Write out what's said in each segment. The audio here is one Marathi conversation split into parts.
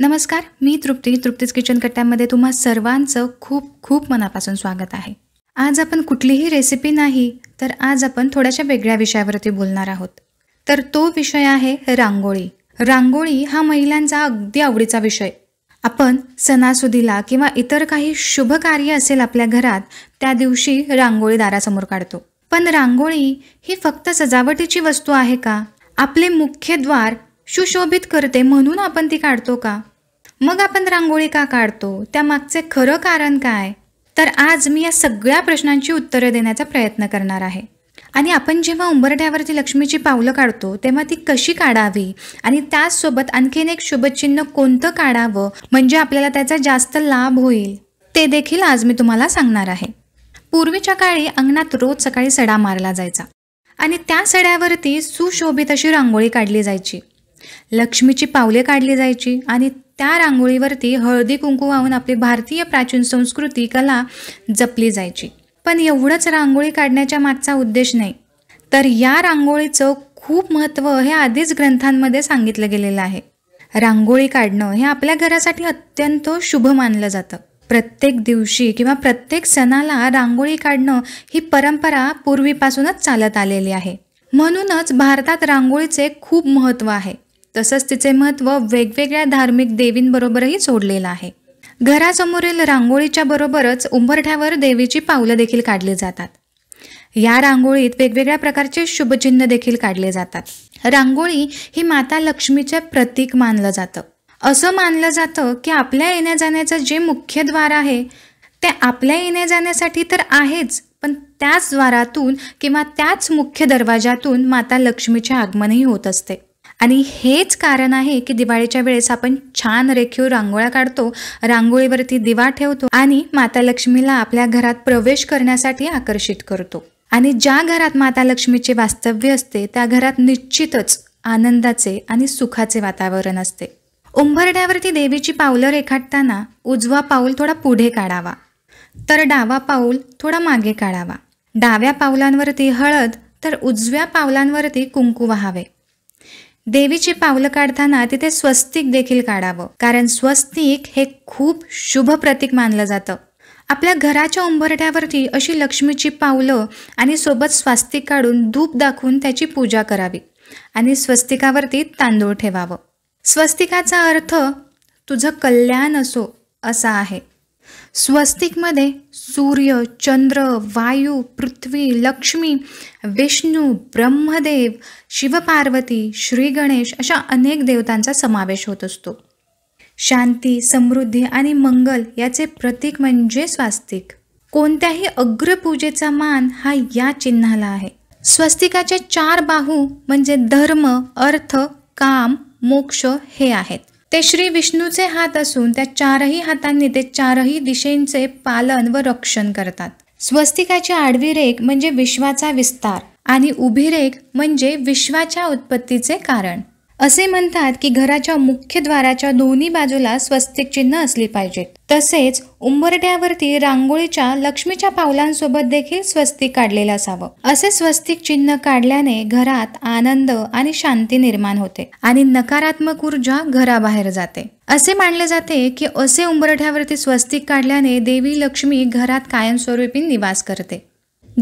नमस्कार मी तृप्ती तृप्तीच किचन कट्ट्यामध्ये तुम्हा सर्वांचं खूप खूप मनापासून स्वागत आहे आज आपण कुठलीही रेसिपी नाही तर आज आपण थोड्याशा वेगळ्या विषयावरती बोलणार आहोत तर तो विषय आहे रांगोळी रांगोळी हा महिलांचा अगदी आवडीचा विषय आपण सणासुदीला किंवा इतर काही शुभ कार्य असेल आपल्या घरात त्या दिवशी रांगोळी दारासमोर काढतो पण रांगोळी ही फक्त सजावटीची वस्तू आहे का आपले मुख्य द्वार सुशोभित करते म्हणून आपण ती काढतो का मग आपण रांगोळी का काढतो त्यामागचे खरं कारण काय तर आज मी या सगळ्या प्रश्नांची उत्तरं देण्याचा प्रयत्न करणार आहे आणि आपण जेव्हा उंबरठ्यावरती लक्ष्मीची पावलं काढतो तेव्हा ती कशी काढावी आणि त्याचसोबत आणखीन एक शुभचिन्ह कोणतं काढावं म्हणजे आपल्याला त्याचा जास्त लाभ होईल ते देखील आज मी तुम्हाला सांगणार आहे पूर्वीच्या काळी अंगणात रोज सकाळी सडा मारला जायचा आणि त्या सड्यावरती सुशोभित अशी रांगोळी काढली जायची लक्ष्मीची पावले काढली जायची आणि त्या रांगोळीवरती हळदी कुंकू वाहून आपली भारतीय प्राचीन संस्कृती कला जपली जायची पण एवढंच रांगोळी काढण्याच्या मागचा उद्देश नाही तर या रांगोळीचं खूप महत्त्व हे आधीच ग्रंथांमध्ये सांगितलं गेलेलं आहे रांगोळी काढणं हे आपल्या घरासाठी अत्यंत शुभ मानलं जातं प्रत्येक दिवशी किंवा प्रत्येक सणाला रांगोळी काढणं ही परंपरा पूर्वीपासूनच चालत आलेली आहे म्हणूनच भारतात रांगोळीचे खूप महत्त्व आहे तसंच तिचे महत्त्व वेगवेगळ्या धार्मिक देवींबरोबरही जोडलेलं आहे घरासमोरील रांगोळीच्या बरोबरच उंबरठ्यावर देवीची पावलं देखील काढली जातात या रांगोळीत वेगवेगळ्या प्रकारचे शुभचिन्ह देखील काढले जातात रांगोळी ही माता लक्ष्मीचे प्रतीक मानलं जातं असं मानलं जातं की आपल्या येण्या जाण्याचं जे मुख्य द्वार आहे ते आपल्या येण्या जाण्यासाठी तर आहेच पण त्याच द्वारातून किंवा त्याच मुख्य दरवाजातून माता लक्ष्मीचे आगमनही होत असते आणि हेच कारण आहे की दिवाळीच्या वेळेस आपण छान रेखीव रांगोळ्या काढतो रांगोळीवरती दिवा ठेवतो आणि माता लक्ष्मीला आपल्या घरात प्रवेश करण्यासाठी आकर्षित करतो आणि ज्या घरात माता लक्ष्मीचे वास्तव्य असते त्या घरात निश्चितच आनंदाचे आणि सुखाचे वातावरण असते उंबरड्यावरती देवीची पावलं रेखाटताना उजवा पाऊल थोडा पुढे काढावा तर डावा पाऊल थोडा मागे काढावा डाव्या पावलांवरती हळद तर उजव्या पावलांवरती कुंकू व्हावे देवीची पावलं काढताना तिथे स्वस्तिक देखील काढावं कारण स्वस्तिक हे खूप शुभ प्रतीक मानलं जातं आपल्या घराच्या उंबरठ्यावरती अशी लक्ष्मीची पावलं आणि सोबत स्वास्तिक काढून धूप दाखवून त्याची पूजा करावी आणि स्वस्तिकावरती तांदूळ ठेवावं स्वस्तिकाचा अर्थ तुझं कल्याण असो असा आहे स्वस्तिकमध्ये सूर्य चंद्र वायू पृथ्वी लक्ष्मी विष्णू ब्रह्मदेव शिवपार्वती श्रीगणेश अशा अनेक देवतांचा समावेश होत असतो शांती समृद्धी आणि मंगल याचे प्रतीक म्हणजे स्वास्तिक कोणत्याही अग्रपूजेचा मान हा या चिन्हाला आहे स्वस्तिकाचे चार बाहू म्हणजे धर्म अर्थ काम मोक्ष हे आहेत ते श्री विष्णूचे हात असून त्या चारही हातांनी ते चारही दिशेंचे पालन व रक्षण करतात स्वस्तिकाची आडवी रेख म्हणजे विश्वाचा विस्तार आणि उभी रेख म्हणजे विश्वाच्या उत्पत्तीचे कारण असे म्हणतात की घराच्या मुख्य द्वाराच्या दोन्ही बाजूला स्वस्तिक चिन्ह असली पाहिजेत तसेच उंबरठ्यावरती रांगोळीच्या लक्ष्मीच्या पावलांसोबत देखील स्वस्तिक काढलेलं असावं असे स्वस्तिक चिन्ह काढल्याने घरात आनंद आणि शांती निर्माण होते आणि नकारात्मक ऊर्जा घराबाहेर जाते असे मानले जाते की असे उंबरठ्यावरती स्वस्तिक काढल्याने देवी लक्ष्मी घरात कायमस्वरूपी निवास करते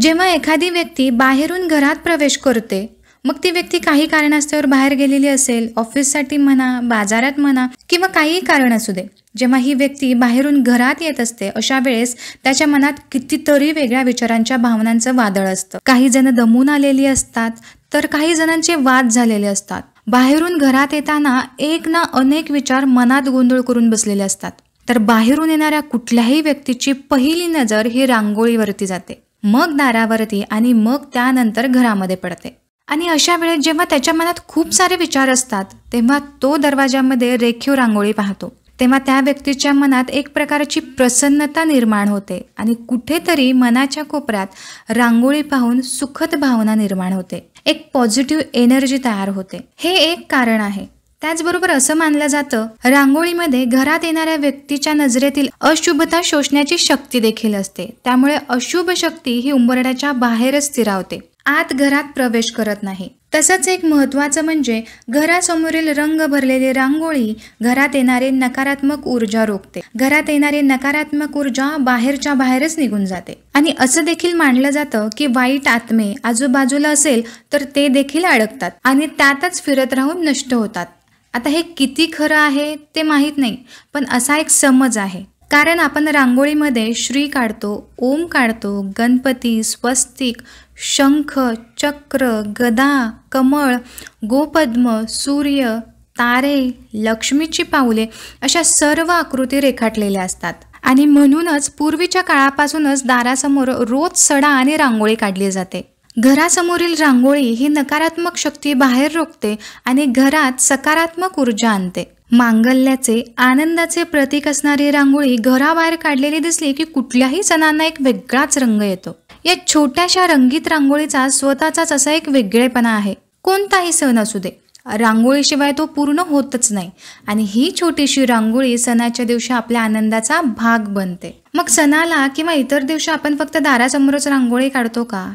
जेव्हा एखादी व्यक्ती बाहेरून घरात प्रवेश करते मग ती व्यक्ती काही कारणास्तव बाहेर गेलेली असेल ऑफिससाठी म्हणा बाजारात म्हणा किंवा काहीही कारण असू दे जेव्हा ही व्यक्ती बाहेरून घरात येत असते अशा वेळेस त्याच्या मनात कितीतरी वेगळ्या विचारांच्या भावनांचं वादळ असतं काही जण दमून आलेली असतात तर काही जणांचे वाद झालेले असतात बाहेरून घरात येताना एक ना अनेक विचार मनात गोंधळ करून बसलेले असतात तर बाहेरून येणाऱ्या कुठल्याही व्यक्तीची पहिली नजर ही रांगोळीवरती जाते मग दारावरती आणि मग त्यानंतर घरामध्ये पडते आणि अशा वेळेत जेव्हा त्याच्या मनात खूप सारे विचार असतात तेव्हा तो दरवाजामध्ये रेखीव रांगोळी पाहतो तेव्हा त्या व्यक्तीच्या मनात एक प्रकारची प्रसन्नता निर्माण होते आणि कुठेतरी मनाच्या कोपऱ्यात रांगोळी पाहून सुखद भावना निर्माण होते एक पॉझिटिव्ह एनर्जी तयार होते हे एक कारण आहे त्याचबरोबर असं मानलं जातं रांगोळीमध्ये घरात येणाऱ्या व्यक्तीच्या नजरेतील अशुभता शोषण्याची शक्ती देखील असते त्यामुळे अशुभ शक्ती ही उंबरड्याच्या बाहेरच स्थिरावते आत घरात प्रवेश करत नाही तसंच एक महत्त्वाचं म्हणजे घरासमोरील रंग भरलेली रांगोळी घरात येणारे नकारात्मक ऊर्जा रोखते घरात येणारे नकारात्मक ऊर्जा बाहेरच्या बाहेरच निघून जाते आणि असं देखील मानलं जातं की वाईट आत्मे आजूबाजूला असेल तर ते देखील अडकतात आणि त्यातच फिरत राहून नष्ट होतात आता हे किती खरं आहे ते माहीत नाही पण असा एक समज आहे कारण आपण रांगोळीमध्ये श्री काढतो ओम काढतो गणपती स्वस्तिक शंख चक्र गदा कमळ गोपद्म सूर्य तारे लक्ष्मीची पाऊले अशा सर्व आकृती रेखाटलेल्या असतात आणि म्हणूनच पूर्वीच्या काळापासूनच दारासमोर रोज सडा आणि रांगोळी काढली जाते घरासमोरील रांगोळी ही नकारात्मक शक्ती बाहेर रोखते आणि घरात सकारात्मक ऊर्जा आणते मांगल्याचे आनंदाचे प्रतीक असणारी रांगोळी घराबाहेर काढलेली दिसली की कुठल्याही सणांना एक वेगळाच रंग येतो या छोट्याशा रंगीत रांगोळीचा स्वतःचाच असा एक वेगळेपणा आहे कोणताही सण असू दे रांगोळीशिवाय तो पूर्ण होतच नाही आणि ही छोटीशी रांगोळी सणाच्या दिवशी आपल्या आनंदाचा भाग बनते मग सणाला किंवा इतर दिवशी आपण फक्त दारासमोरच रांगोळी काढतो का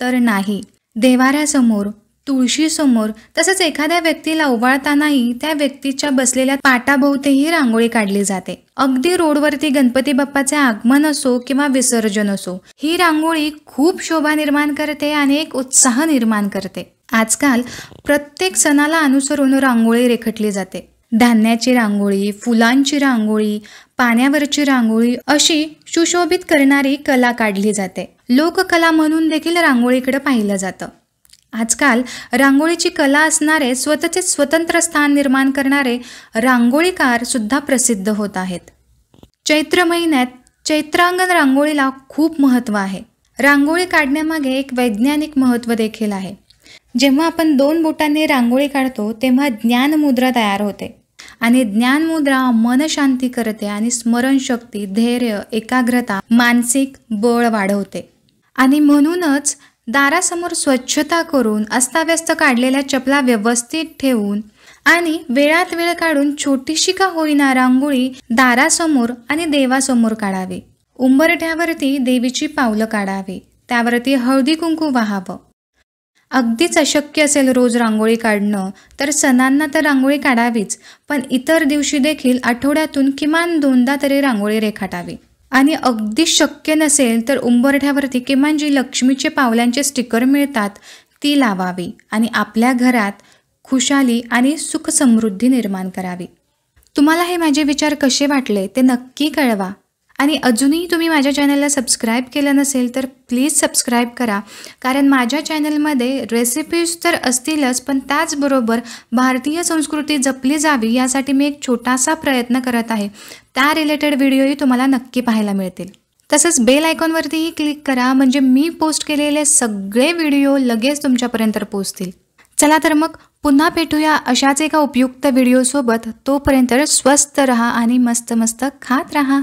तर नाही देवाऱ्यासमोर तुळशीसमोर तसंच एखाद्या व्यक्तीला ओवाळतानाही त्या व्यक्तीच्या बसलेल्या पाटाभोवतेही रांगोळी काढली जाते अगदी रोडवरती गणपती बाप्पाचे आगमन असो किंवा विसर्जन असो ही रांगोळी खूप शोभा निर्माण करते आणि एक उत्साह निर्माण करते आजकाल प्रत्येक सणाला अनुसरून रांगोळी रेखटली जाते धान्याची रांगोळी फुलांची रांगोळी पाण्यावरची रांगोळी अशी सुशोभित करणारी कला काढली जाते लोककला म्हणून देखील रांगोळीकडे पाहिलं जातं आजकाल रांगोळीची कला असणारे स्वतःचे स्वतंत्र स्थान निर्माण करणारे रांगोळीकार सुद्धा प्रसिद्ध होत आहेत चैत्र महिन्यात चैत्रांगण रांगोळीला खूप महत्व आहे रांगोळी काढण्यामागे एक वैज्ञानिक महत्व देखील आहे जेव्हा आपण दोन बोटांनी रांगोळी काढतो तेव्हा ज्ञान मुद्रा तयार होते आणि ज्ञान ज्ञानमुद्रा मनशांती करते आणि स्मरणशक्ती धैर्य एकाग्रता मानसिक बळ वाढवते आणि म्हणूनच दारासमोर स्वच्छता करून अस्ताव्यस्त काढलेल्या चपला व्यवस्थित ठेवून आणि वेळात वेळ काढून छोटीशी का होईना रांगोळी दारासमोर आणि देवासमोर काढावे उंबरठ्यावरती देवीची पावलं काढावी त्यावरती हळदी कुंकू वाहावं अगदीच अशक्य असेल रोज रांगोळी काढणं तर सणांना तर रांगोळी काढावीच पण इतर दिवशी देखील आठवड्यातून किमान दोनदा तरी रांगोळी रेखाटावी आणि अगदी शक्य नसेल तर उंबरठ्यावरती किमान जी लक्ष्मीचे पावल्यांचे स्टिकर मिळतात ती लावावी आणि आपल्या घरात खुशाली आणि सुखसमृद्धी निर्माण करावी तुम्हाला हे माझे विचार कसे वाटले ते नक्की कळवा आणि अजूनही तुम्ही माझ्या चॅनलला सबस्क्राईब केलं नसेल तर प्लीज सबस्क्राईब करा कारण माझ्या चॅनलमध्ये रेसिपीज तर असतीलच पण त्याचबरोबर भारतीय संस्कृती जपली जावी यासाठी मी एक छोटासा प्रयत्न करत आहे त्या रिलेटेड व्हिडिओही तुम्हाला नक्की पाहायला मिळतील तसंच बेल आयकॉनवरतीही क्लिक करा म्हणजे मी पोस्ट केलेले सगळे व्हिडिओ लगेच तुमच्यापर्यंत पोचतील चला तर मग पुन्हा भेटूया अशाच एका उपयुक्त व्हिडिओसोबत तोपर्यंत स्वस्त रहा आणि मस्त मस्त खात रहा